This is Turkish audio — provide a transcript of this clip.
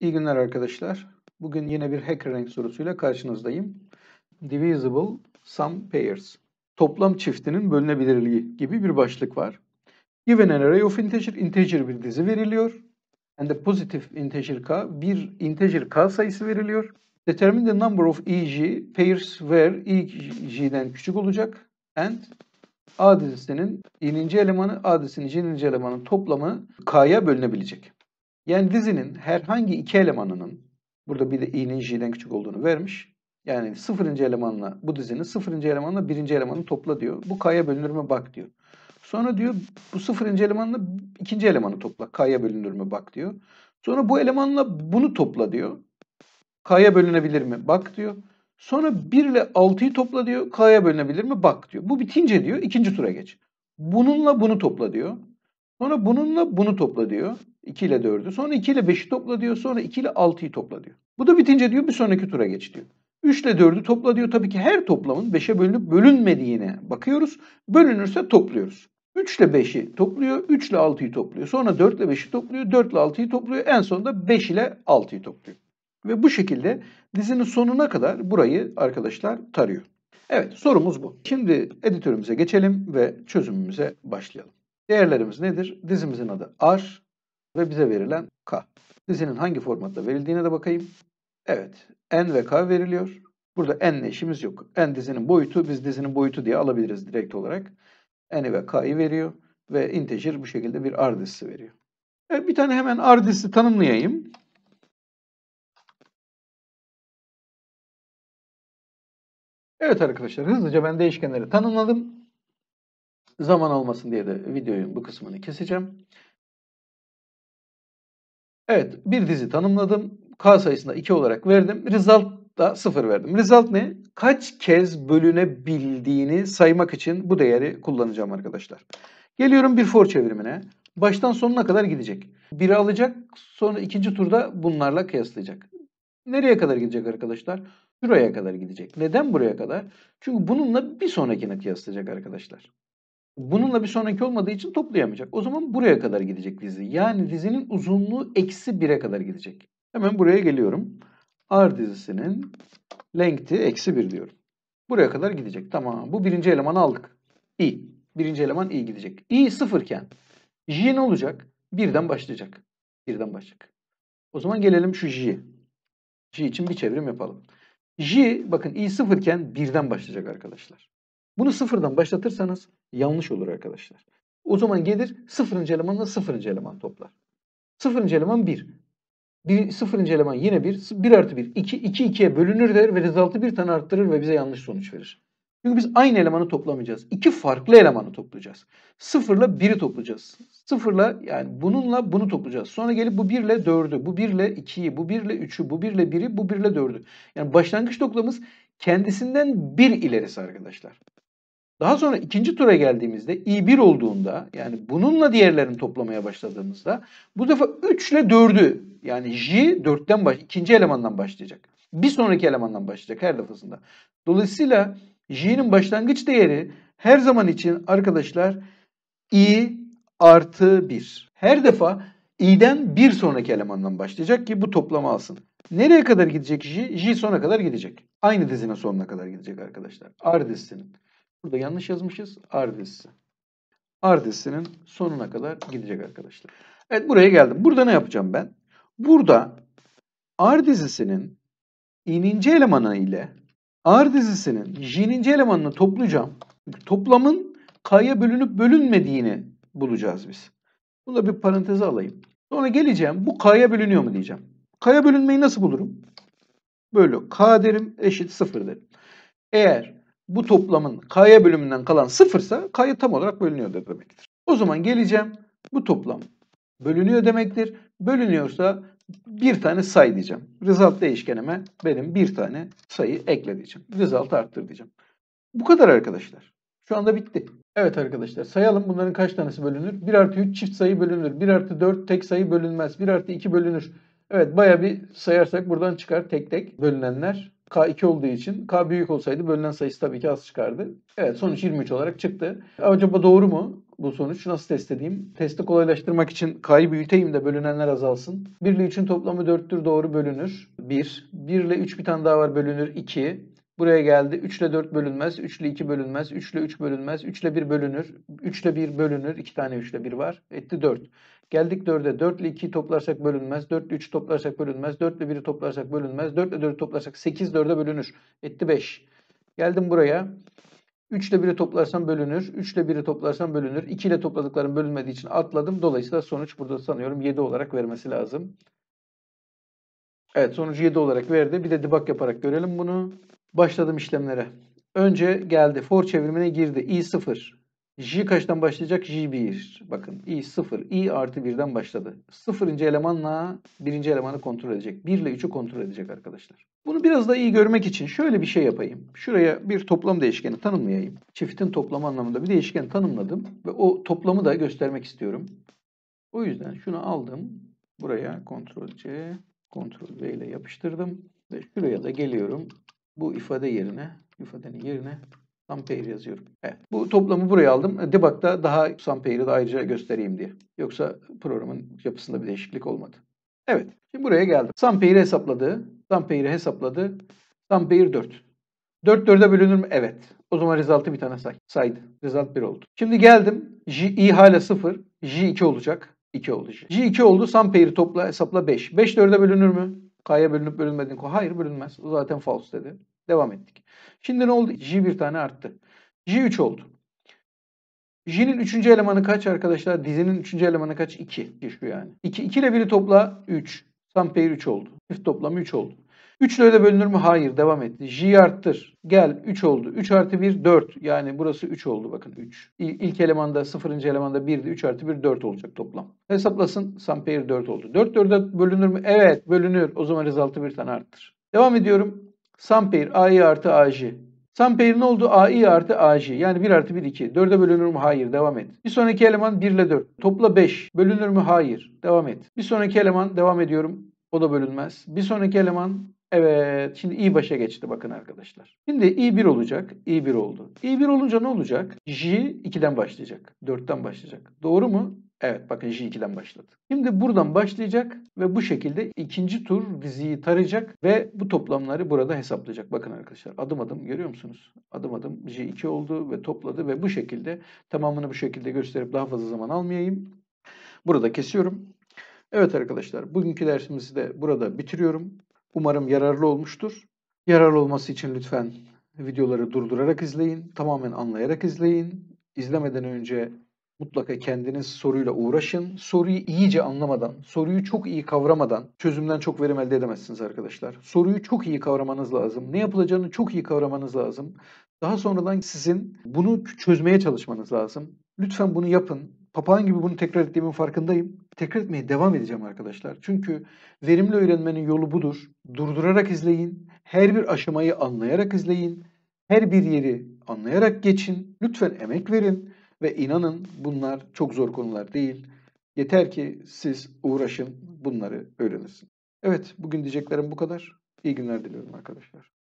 İyi günler arkadaşlar. Bugün yine bir HackerRank sorusuyla karşınızdayım. Divisible Sum Pairs. Toplam çiftinin bölünebilirliği gibi bir başlık var. Given an array of integer, integer bir dizi veriliyor. And the positive integer k, bir integer k sayısı veriliyor. Determine the number of eg pairs where eg'den küçük olacak. And a dizisinin y'ninci elemanı, a dizisinin y'ninci elemanın toplamı k'ya bölünebilecek. Yani dizinin herhangi iki elemanının burada bir de i'nin j'den küçük olduğunu vermiş. Yani sıfırıncı elemanla bu dizinin sıfırıncı elemanla birinci elemanı topla diyor. Bu k'ya bölünürme bak diyor. Sonra diyor bu sıfırıncı elemanla ikinci elemanı topla. K'ya bölünürme bak diyor. Sonra bu elemanla bunu topla diyor. K'ya bölünebilir mi? Bak diyor. Sonra 1 ile 6'yı topla diyor. K'ya bölünebilir mi? Bak diyor. Bu bitince diyor ikinci tura geç. Bununla bunu topla diyor. Sonra bununla bunu topla diyor. 2 ile 4'ü. Sonra 2 ile 5'i topla diyor. Sonra 2 ile 6'yı topla diyor. Bu da bitince diyor bir sonraki tura geç diyor. 3 ile 4'ü topla diyor. Tabii ki her toplamın 5'e bölünüp bölünmediğine bakıyoruz. Bölünürse topluyoruz. 3 ile 5'i topluyor, 3 ile 6'yı topluyor. Sonra 4 ile 5'i topluyor, 4 ile 6'yı topluyor. En sonunda 5 ile 6'yı topluyor. Ve bu şekilde dizinin sonuna kadar burayı arkadaşlar tarıyor. Evet sorumuz bu. Şimdi editörümüze geçelim ve çözümümüze başlayalım. Değerlerimiz nedir? Dizimizin adı R, ve bize verilen K. Dizinin hangi formatta verildiğine de bakayım. Evet, N ve K veriliyor. Burada N'le işimiz yok. N dizinin boyutu, biz dizinin boyutu diye alabiliriz direkt olarak. N'i ve K'yı veriyor ve integer bu şekilde bir R dizisi veriyor. Evet, bir tane hemen R dizisi tanımlayayım. Evet arkadaşlar hızlıca ben değişkenleri tanımladım. Zaman almasın diye de videonun bu kısmını keseceğim. Evet bir dizi tanımladım. K sayısına 2 olarak verdim. Result da 0 verdim. Result ne? Kaç kez bölünebildiğini saymak için bu değeri kullanacağım arkadaşlar. Geliyorum bir for çevirimine. Baştan sonuna kadar gidecek. Biri alacak sonra ikinci turda bunlarla kıyaslayacak. Nereye kadar gidecek arkadaşlar? Buraya kadar gidecek. Neden buraya kadar? Çünkü bununla bir sonrakine kıyaslayacak arkadaşlar bununla bir sonraki olmadığı için toplayamayacak. O zaman buraya kadar gidecek dizi. Yani dizinin uzunluğu eksi 1'e kadar gidecek. Hemen buraya geliyorum. R dizisinin length'i eksi 1 diyorum. Buraya kadar gidecek. Tamam. Bu birinci elemanı aldık. i. Birinci eleman i gidecek. i sıfırken j ne olacak? Birden başlayacak. Birden başlayacak. O zaman gelelim şu j'ye. j için bir çevrim yapalım. j bakın i sıfırken birden başlayacak arkadaşlar. Bunu sıfırdan başlatırsanız yanlış olur arkadaşlar. O zaman gelir sıfırıncı elemanla sıfırıncı eleman toplar. Sıfırıncı eleman 1. Bir, sıfırıncı eleman yine 1. 1 artı 1 2. 2 2'ye bölünür der ve rezaltı bir tane arttırır ve bize yanlış sonuç verir. Çünkü biz aynı elemanı toplamayacağız. İki farklı elemanı toplayacağız. Sıfırla biri toplayacağız. Sıfırla yani bununla bunu toplayacağız. Sonra gelip bu birle dördü, bu birle ikiyi, bu birle üçü, bu birle biri, bu birle dördü. Yani başlangıç toplamız kendisinden bir ilerisi arkadaşlar. Daha sonra ikinci tura geldiğimizde i bir olduğunda yani bununla diğerlerini toplamaya başladığımızda bu defa 3 ile 4'ü yani j 4'ten baş, ikinci elemandan başlayacak. Bir sonraki elemandan başlayacak her defasında. Dolayısıyla j'nin başlangıç değeri her zaman için arkadaşlar i artı 1. Her defa i'den bir sonraki elemandan başlayacak ki bu toplama alsın. Nereye kadar gidecek j? j sona kadar gidecek. Aynı dizinin sonuna kadar gidecek arkadaşlar. R dizisinin. Burada yanlış yazmışız. Ardesi. Ardesi'nin sonuna kadar gidecek arkadaşlar. Evet buraya geldim. Burada ne yapacağım ben? Burada R dizisinin ininci elemanı ile R dizisinin j'ninci elemanını toplayacağım. toplamın k'ya bölünüp bölünmediğini bulacağız biz. Bunu da bir paranteze alayım. Sonra geleceğim bu k'ya bölünüyor mu diyeceğim. K'ya bölünmeyi nasıl bulurum? Böyle k derim eşit sıfır derim. Eğer bu toplamın k'ya bölümünden kalan sıfırsa k'yı tam olarak bölünüyor demektir. O zaman geleceğim bu toplam bölünüyor demektir. Bölünüyorsa bir tane sayı diyeceğim. Result değişkenime benim bir tane sayı ekle diyeceğim. Result arttır diyeceğim. Bu kadar arkadaşlar. Şu anda bitti. Evet arkadaşlar sayalım bunların kaç tanesi bölünür? 1 artı 3 çift sayı bölünür. 1 artı 4 tek sayı bölünmez. 1 artı 2 bölünür. Evet baya bir sayarsak buradan çıkar tek tek bölünenler. K 2 olduğu için K büyük olsaydı bölünen sayısı tabii ki az çıkardı. Evet sonuç 23 olarak çıktı. Acaba doğru mu bu sonuç? Nasıl test edeyim? Testi kolaylaştırmak için K'yı büyüteyim de bölünenler azalsın. 1 ile 3'ün toplamı 4'tür doğru bölünür. 1. 1 ile 3 bir tane daha var bölünür 2. Buraya geldi. 3 ile 4 bölünmez. 3 ile 2 bölünmez. 3 ile 3 bölünmez. 3 ile 1 bölünür. 3 ile 1 bölünür. 2 tane 3 ile 1 var. Etti 4. Geldik 4'e. 4 ile 2'yi toplarsak bölünmez. 4 ile 3'ü toplarsak bölünmez. 4 ile 1'i toplarsak bölünmez. 4 ile 4'ü toplarsak 8 4'e bölünür. Etti 5. Geldim buraya. 3 ile 1'i toplarsam bölünür. 3 ile 1'i toplarsam bölünür. 2 ile topladıklarım bölünmediği için atladım. Dolayısıyla sonuç burada sanıyorum 7 olarak vermesi lazım. Evet sonucu 7 olarak verdi. Bir de debug yaparak görelim bunu. Başladım işlemlere. Önce geldi. For çevirmene girdi. i0. J kaçtan başlayacak? J1. Bakın i 0, i artı 1'den başladı. 0. elemanla 1. elemanı kontrol edecek. 1 ile 3'ü kontrol edecek arkadaşlar. Bunu biraz daha iyi görmek için şöyle bir şey yapayım. Şuraya bir toplam değişkeni tanımlayayım. Çiftin toplamı anlamında bir değişken tanımladım. Ve o toplamı da göstermek istiyorum. O yüzden şunu aldım. Buraya kontrol C, kontrol V ile yapıştırdım. Ve şuraya da geliyorum. Bu ifade yerine, ifadenin yerine Sam yazıyorum. Evet. Bu toplamı buraya aldım. E, Debug'da daha Sam de ayrıca göstereyim diye. Yoksa programın yapısında bir değişiklik olmadı. Evet. Şimdi buraya geldim. Sam hesapladı. Sam hesapladı. Sam Peyri 4. 4 4'e bölünür mü? Evet. O zaman result'ı bir tane say. Saydı. Result 1 oldu. Şimdi geldim. J, i hala 0. J 2 olacak. 2 oldu J. J 2 oldu. Sam topla hesapla 5. 5 4'e bölünür mü? K'ya bölünüp bölünmediğini Hayır bölünmez. O zaten false dedi. Devam ettik. Şimdi ne oldu? J bir tane arttı. J3 oldu. J'nin üçüncü elemanı kaç arkadaşlar? Dizinin üçüncü elemanı kaç? 2. Şu yani. 2. 2 ile 1'i topla 3. Sampeyir 3 oldu. Çift toplamı 3 oldu. 3 ile öyle bölünür mü? Hayır. Devam etti. J'yi arttır. Gel 3 oldu. 3 artı 1 4. Yani burası 3 oldu bakın 3. İlk elemanda 0. elemanda 1'di. 3 artı 1 4 olacak toplam. Hesaplasın. Sampeyir 4 oldu. 4 4'e bölünür mü? Evet bölünür. O zaman resultı bir tane arttır. Devam ediyorum. Samper AI artı AJ. ne oldu? AI artı AJ. Yani 1 artı 1 2. 4'e bölünür mü? Hayır. Devam et. Bir sonraki eleman 1 ile 4. Topla 5. Bölünür mü? Hayır. Devam et. Bir sonraki eleman devam ediyorum. O da bölünmez. Bir sonraki eleman Evet. Şimdi i başa geçti bakın arkadaşlar. Şimdi i1 olacak. i1 oldu. i1 olunca ne olacak? J 2'den başlayacak. 4'ten başlayacak. Doğru mu? Evet bakın J2'den başladı. Şimdi buradan başlayacak ve bu şekilde ikinci tur viziyi tarayacak ve bu toplamları burada hesaplayacak. Bakın arkadaşlar adım adım görüyor musunuz? Adım adım J2 oldu ve topladı ve bu şekilde tamamını bu şekilde gösterip daha fazla zaman almayayım. Burada kesiyorum. Evet arkadaşlar bugünkü dersimizi de burada bitiriyorum. Umarım yararlı olmuştur. Yararlı olması için lütfen videoları durdurarak izleyin. Tamamen anlayarak izleyin. İzlemeden önce mutlaka kendiniz soruyla uğraşın. Soruyu iyice anlamadan, soruyu çok iyi kavramadan çözümden çok verim elde edemezsiniz arkadaşlar. Soruyu çok iyi kavramanız lazım. Ne yapılacağını çok iyi kavramanız lazım. Daha sonradan sizin bunu çözmeye çalışmanız lazım. Lütfen bunu yapın. Papağan gibi bunu tekrar ettiğimin farkındayım. Tekrar etmeye devam edeceğim arkadaşlar. Çünkü verimli öğrenmenin yolu budur. Durdurarak izleyin. Her bir aşamayı anlayarak izleyin. Her bir yeri anlayarak geçin. Lütfen emek verin. Ve inanın bunlar çok zor konular değil. Yeter ki siz uğraşın, bunları öğrenirsin. Evet, bugün diyeceklerim bu kadar. İyi günler diliyorum arkadaşlar.